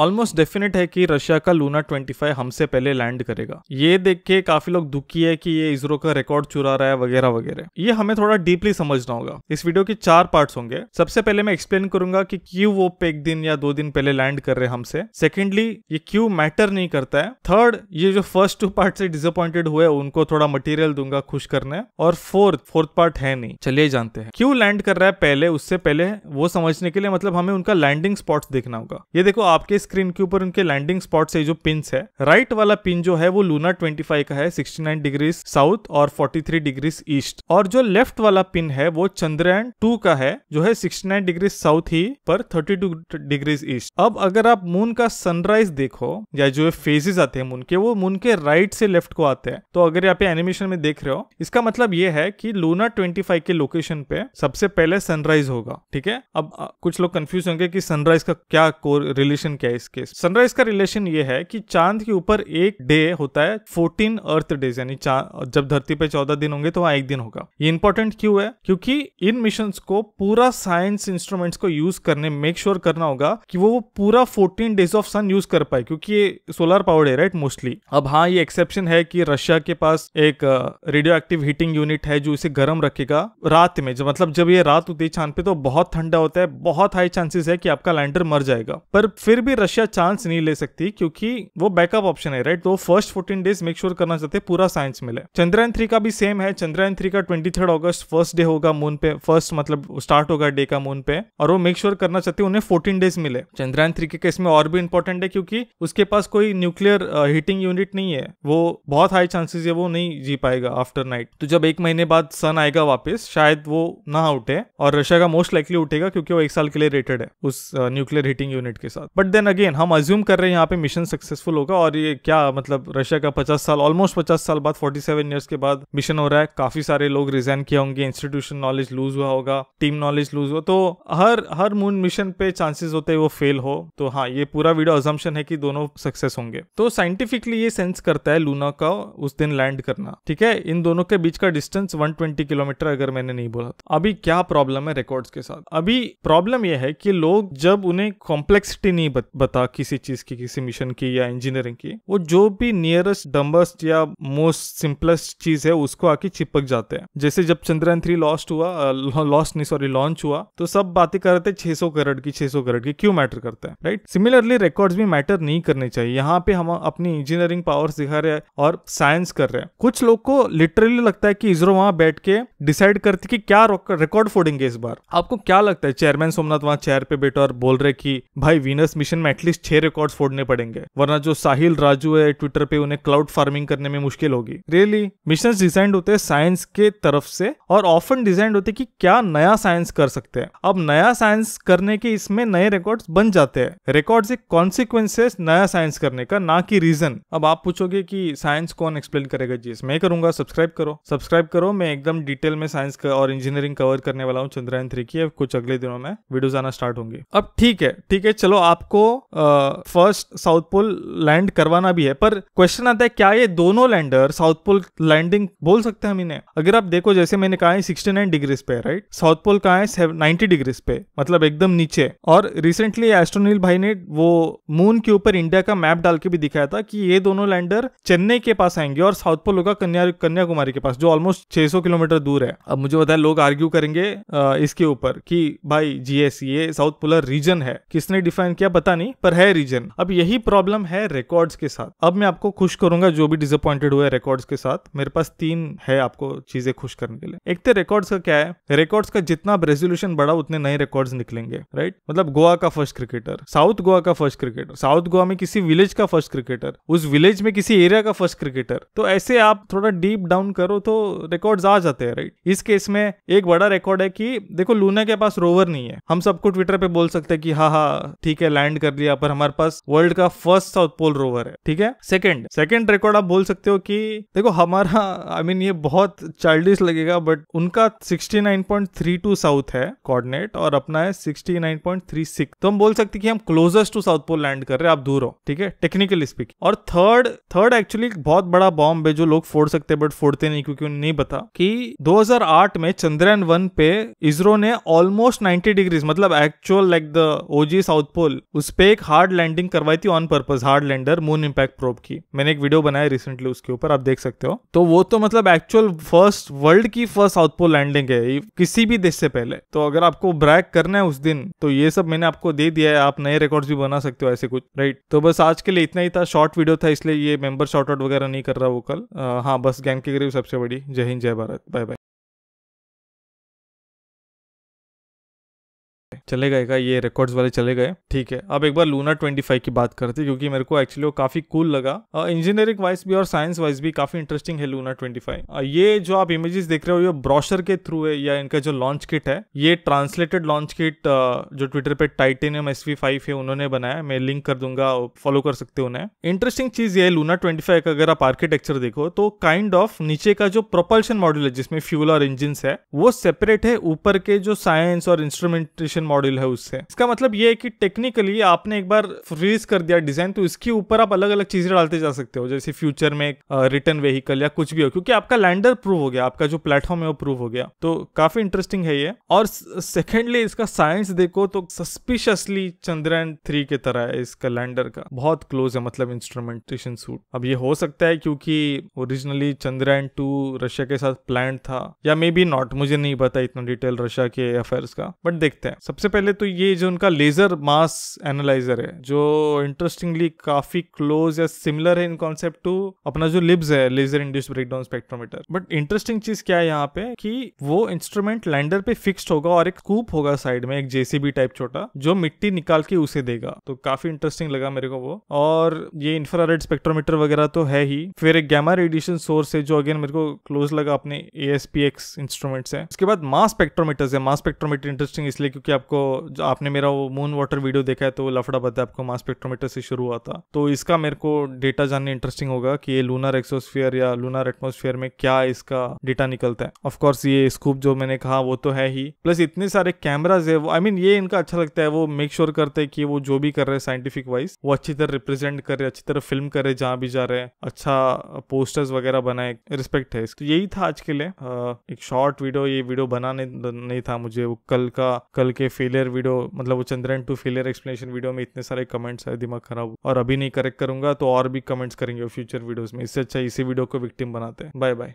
almost definite है कि Russia का लूना 25 हमसे पहले लैंड करेगा ये देख के काफी लोग दुखी है कि ये इसरो का रिकॉर्ड चुरा रहा है वगैरह वगैरह ये हमें थोड़ा डीपली समझना होगा इस वीडियो के चार पार्ट्स होंगे सबसे पहले मैं एक्सप्लेन करूंगा कि क्यों वो एक दिन या दो दिन पहले लैंड कर रहे हमसे सेकेंडली ये क्यों मैटर नहीं करता है थर्ड ये जो फर्स्ट टू पार्ट से डिसअपॉइंटेड हुए उनको थोड़ा मटेरियल दूंगा खुश करने और फोर्थ फोर्थ पार्ट है नहीं चलिए जानते हैं क्यों लैंड कर रहा है पहले उससे पहले वो समझने के लिए मतलब हमें उनका लैंडिंग स्पॉट देखना होगा ये देखो आपके स्क्रीन के ऊपर उनके लैंडिंग स्पॉट से जो पिन है राइट वाला पिन जो है वो लूना 25 का है 69 डिग्री साउथ और 43 डिग्री ईस्ट और जो लेफ्ट वाला पिन है वो चंद्रयान टू का है जो है 69 डिग्री साउथ ही पर 32 डिग्री ईस्ट अब अगर आप मून का सनराइज देखो या जो फेजेस आते हैं मून के वो मून के राइट से लेफ्ट को आते हैं तो अगर आप एनिमेशन में देख रहे हो इसका मतलब ये है कि लूना 25 के लोकेशन पे सबसे पहले सनराइज होगा ठीक है अब कुछ लोग कंफ्यूज होंगे कि सनराइज का क्या रिलेशन क्या है इस केस सनराइज का रिलेशन ये है कि चांद के ऊपर एक डे होता है फोर्टीन अर्थ डेज यानी जब धरती पे चौदह दिन होंगे तो वहां एक दिन होगा ये इंपॉर्टेंट क्यों है क्योंकि इन मिशन को पूरा साइंस इंस्ट्रूमेंट्स को यूज करने मेक श्योर sure करना होगा कि वो पूरा fourteen days of sun use कर पाए क्योंकि ये सोलर पावर्ड है राइट मोस्टली अब हाँ ये एक्सेप्शन है कि रशिया के पास एक रेडियो एक्टिव हीटिंग यूनिट है जो इसे गर्म रखेगा रात में जब मतलब जब ये रात होती है चांद पे तो बहुत ठंडा होता है बहुत हाई चांसेस है कि आपका लैंडर मर जाएगा पर फिर भी रशिया चांस नहीं ले सकती क्योंकि वो बैकअप ऑप्शन है राइट तो first fourteen days make sure करना चाहते हैं पूरा साइंस मिले चंद्रयान थ्री का भी सेम है चंद्रयान थ्री का twenty third August first day होगा मून पे फर्स्ट मतलब स्टार्ट होगा डे का मून पे और वो मेक श्योर करना चाहते उन्हें फोर्टीन डेज मिले चंद्रयान थ्री के केस में और भी इंपॉर्टेंट है क्योंकि उसके पास कोई न्यूक्लियर हीटिंग यूनिट नहीं है वो बहुत हाई चांसेस है वो नहीं जी पाएगा आफ्टर नाइट तो जब एक महीने बाद सन आएगा वापस शायद वो ना उठे और रशिया का मोस्ट लाइकली उठेगा क्योंकि वो एक साल के लिए रेटेड है उस न्यूक्लियर हीटिंग यूनिट के साथ बट देन अगेन हम अज्यूम कर रहे हैं यहाँ पे मिशन सक्सेसफुल होगा और ये क्या मतलब रशिया का पचास साल ऑलमोस्ट पचास साल बाद फोर्टी सेवन ईयर्स के बाद मिशन हो रहा है काफी सारे लोग रिजाइन किए होंगे इंस्टीट्यूशन नॉलेज लूज हुआ होगा टीम नॉलेज लूज हुआ तो हर हर मून मिशन पे चांसेस होते हैं वो फेल हो तो हाँ ये पूरा वीडियो अजम्पन है कि दोनों सक्सेस होंगे तो साइंटिफिकली ये सेंस करता है लूना का उस दिन लैंड करना ठीक है इन दोनों के बीच का डिस्टेंस वन किलोमीटर अगर मैंने नहीं बोला तो अभी क्या प्रॉब्लम है रिकॉर्ड्स के साथ अभी प्रॉब्लम यह है कि लोग जब उन्हें कॉम्प्लेक्सिटी नहीं बता किसी चीज की किसी मिशन की या इंजीनियरिंग की वो जो भी नियरेस्ट डम्बस्ट या मोस्ट सिंपलेस्ट चीज है उसको आके चिपक जाते हैं जैसे जब चंद्रयान थ्री लॉस्ट हुआ लॉस्ट नहीं सॉरी लॉन्च हुआ तो सब बातें कर रहे थे 600 करोड़ की 600 करोड़ की क्यों मैटर करता है राइट सिमिलरली रिकॉर्ड भी मैटर नहीं करने चाहिए यहाँ पे हम अपनी इंजीनियरिंग पावर दिखा रहे हैं और साइंस कर रहे हैं कुछ लोग को लिटरली लगता है कि इसरो वहां बैठ के डिसाइड करती कि क्या रिकॉर्ड फोड़ेंगे इस बार आपको क्या लगता है चेयरमैन सोमनाथ वहां चेयर पे बैठे और बोल रहे कि भाई वीनस मिशन में एटलीस्ट छह रिकॉर्ड फोड़ने पड़ेंगे वरना जो साहिल राजू है ट्विटर पे उन्हें क्लाउड फार्मिंग करने में मुश्किल होगी रियली मिशन डिजाइन होते हैं साइंस के तरफ से और ऑफन डिजाइन होते कि क्या नया साइंस कर सकते हैं अब नया साइंस करने के इसमें नए रिकॉर्ड बन जाते हैं रिकॉर्ड एक कॉन्सिक्वेंसेस नया साइंस करने का ना कि रीजन अब आप पूछोगे कि साइंस कौन एक्सप्लेन करेगा जी मैं करूंगा सब्सक्राइब करो सब्सक्राइब करो मैं एकदम डिटेल में साइंस और इंजीनियरिंग कवर करने वाला हूँ चंद्रयान थ्री की कुछ अगले दिनों में वीडियोज आना स्टार्ट होंगे अब ठीक है ठीक है चलो आपको फर्स्ट साउथ पोल लैंड करवाना भी है पर क्वेश्चन आता है क्या ये दोनों लैंडर साउथ पोल लैंडिंग बोल सकते हैं हम इन्हें अगर आप देखो जैसे मैंने कहा है सिक्सटी नाइन डिग्रीज पे राइट साउथ पोल कहा है नाइन्टी डिग्रीज पे मतलब एकदम नीचे और रिसेंटली एस्ट्रोनिल भाई ने वो मून के ऊपर इंडिया का मैप डाल के भी दिखाया था कि ये दोनों लैंडर चेन्नई के पास आएंगे और साउथ पोल होगा कन्या कन्याकुमारी के पास जो ऑलमोस्ट छह किलोमीटर दूर है अब मुझे पता है लोग आर्ग्यू करेंगे इसके ऊपर कि भाई जीएस ये साउथ पोलर रीजन है किसने डिफाइन किया पता नहीं नहीं पर है रीजन अब यही प्रॉब्लम है रिकॉर्ड्स के साथ अब मैं आपको खुश करूंगा जो भी डिसअपॉइंटेड हुआ है रिकॉर्ड्स के साथ मेरे पास तीन है आपको चीजें खुश करने के लिए एक तो रिकॉर्ड्स का क्या है रिकॉर्ड्स का जितना रेजोल्यूशन बढ़ा उतने नए रिकॉर्ड्स निकलेंगे राइट मतलब गोवा का फर्स्ट क्रिकेटर साउथ गोवा का फर्स्ट क्रिकेटर साउथ गोवा में किसी विलेज का फर्स्ट क्रिकेटर उस विलेज में किसी एरिया का फर्स्ट क्रिकेटर तो ऐसे आप थोड़ा डीप डाउन करो तो रिकॉर्ड्स आ जाते हैं राइट इस केस में एक बड़ा रिकॉर्ड है कि देखो लूना के पास रोवर नहीं है हम सबको ट्विटर पे बोल सकते हैं कि हाँ हाँ ठीक है लैंड कर कर लिया पर हमारे पास वर्ल्ड का फर्स्ट साउथ पोल रोवर है ठीक है सेकंड सेकंड रिकॉर्ड आप बोल सकते हो कि देखो हमारा आई I मीन mean, ये बहुत चाइल्डिश लगेगा बट उनका 69.32 साउथ है कोऑर्डिनेट और अपना है 69.36 तो हम बोल सकते कि हम closest to south pole land कर रहे हैं आप दूर हो ठीक है टेक्निकली स्पीक और थर्ड थर्ड एक्चुअली बहुत बड़ा बॉम्ब है जो लोग फोड़ सकते हैं बट फोड़ते नहीं क्योंकि उन्हें नहीं पता कि 2008 में चंद्रयान वन पे इसरो ने ऑलमोस्ट 90 डिग्रीज मतलब actual like the OG south pole उस पर पे एक हार्ड लैंडिंग करवाई थी on purpose hard lander moon impact probe की मैंने एक वीडियो बनाया रिसेंटली उसके ऊपर आप देख सकते हो तो वो तो मतलब एक्चुअल फर्स्ट वर्ल्ड की फर्स्ट साउथ पोल लैंडिंग है किसी भी देश से पहले तो अगर आपको ब्रैक करना है उस दिन तो ये सब मैंने आपको दे दिया है आप नए रिकॉर्ड भी बना सकते हो ऐसे कुछ राइट तो बस आज के लिए इतना ही था शॉर्ट वीडियो था इसलिए ये मेंबर शॉर्ट आउट वगैरह नहीं कर रहा वो कल हाँ बस गैंग की गरीब सबसे बड़ी जय हिंद जय भारत बाय बाय चले गए का ये रिकॉर्ड्स वाले चले गए ठीक है अब एक बार लूना 25 की बात करते क्योंकि मेरे को एक्चुअली वो काफी कूल लगा इंजीनियरिंग वाइज भी और साइंस वाइज भी काफी इंटरेस्टिंग है लूना 25 ये जो आप इमेजेस देख रहे हो ये ब्रॉशर के थ्रू है या इनका जो लॉन्च किट है ये ट्रांसलेटेड लॉन्च किट जो ट्विटर पे टाइटेनियम एस है उन्होंने बनाया मैं लिंक कर दूंगा फॉलो कर सकते हो उन्हें इंटरेस्टिंग चीज ये लूना ट्वेंटी का अगर आप आर्किटेक्चर देखो तो काइंड ऑफ नीचे का जो प्रोपल्शन मॉडल है जिसमें फ्यूल और इंजिन है वो सेपरेट है ऊपर के जो साइंस और इंस्ट्रूमेंटेशन मॉडल मॉड्यूल है उससे इसका मतलब ये है कि टेक्निकली आपने एक बार रिलीज कर दिया डिजाइन तो इसके ऊपर आप अलग अलग चीजें डालते जा सकते हो जैसे फ्यूचर में रिटर्न व्हीकल या कुछ भी हो क्योंकि आपका लैंडर प्रूव हो गया आपका जो प्लेटफॉर्म है वो प्रूव हो गया तो काफी इंटरेस्टिंग है ये और सेकेंडली इसका साइंस देखो तो सस्पिशियसली चंद्रयान थ्री के तरह है इसका लैंडर का बहुत क्लोज है मतलब इंस्ट्रूमेंटेशन सूट अब ये हो सकता है क्योंकि ओरिजिनली चंद्रयान टू रशिया के साथ प्लान था या मे बी नॉट मुझे नहीं पता इतना डिटेल रशिया के अफेयर्स का बट देखते हैं सबसे पहले तो ये जो उनका लेज़र मास एनालाइजर है जो इंटरेस्टिंगली काफ़ी क्लोज या सिमिलर है इन कॉन्सेप्ट टू अपना जो लिब्स है laser induce breakdown spectrometer but interesting चीज़ क्या है यहाँ पे कि वो इंस्ट्रूमेंट लैंडर पे फिक्स्ड होगा और एक कूप होगा साइड में एक जेसीबी टाइप छोटा जो मिट्टी निकाल के उसे देगा तो काफ़ी इंटरेस्टिंग लगा मेरे को वो और ये इंफ्रारेड स्पेक्ट्रोमीटर वगैरह तो है ही फिर एक गैमा रेडिएशन सोर्स है जो अगेन मेरे को क्लोज लगा अपने ए इंस्ट्रूमेंट है उसके बाद मास स्पेक्ट्रोमीटर है मास स्पेक्ट्रोमीटर इंटरेस्टिंग इसलिए क्योंकि आपको आपको जो आपने मेरा वो मून वाटर वीडियो देखा है तो लफड़ा बता आपको मास स्पेक्ट्रोमीटर से शुरू हुआ था तो इसका मेरे को डेटा जानने इंटरेस्टिंग होगा कि ये लूनर एक्सोस्फियर या लूनर एटमोस्फियर में क्या इसका डेटा निकलता है ऑफकोर्स ये स्कूप जो मैंने कहा वो तो है ही प्लस इतने सारे कैमराज है आई I मीन mean, ये इनका अच्छा लगता है वो मेक श्योर sure करते हैं कि वो जो भी कर रहे हैं साइंटिफिक वाइज वो अच्छी तरह रिप्रेजेंट करे अच्छी तरह फिल्म करे जहाँ भी जा रहे हैं अच्छा पोस्टर्स वगैरह बनाए रिस्पेक्ट है तो यही था आज के लिए एक शॉर्ट वीडियो ये वीडियो बनाने नहीं था मुझे वो कल का कल के फेलियर वीडियो मतलब वो चंद्रन टू फेलियर एक्सप्लेनेशन वीडियो में इतने सारे कमेंट्स आए दिमाग खराब हो और अभी नहीं करेक्ट करूंगा तो और भी कमेंट्स करेंगे फ्यूचर वीडियोज में इससे अच्छा इसी वीडियो को विक्टिम बनाते हैं बाय बाय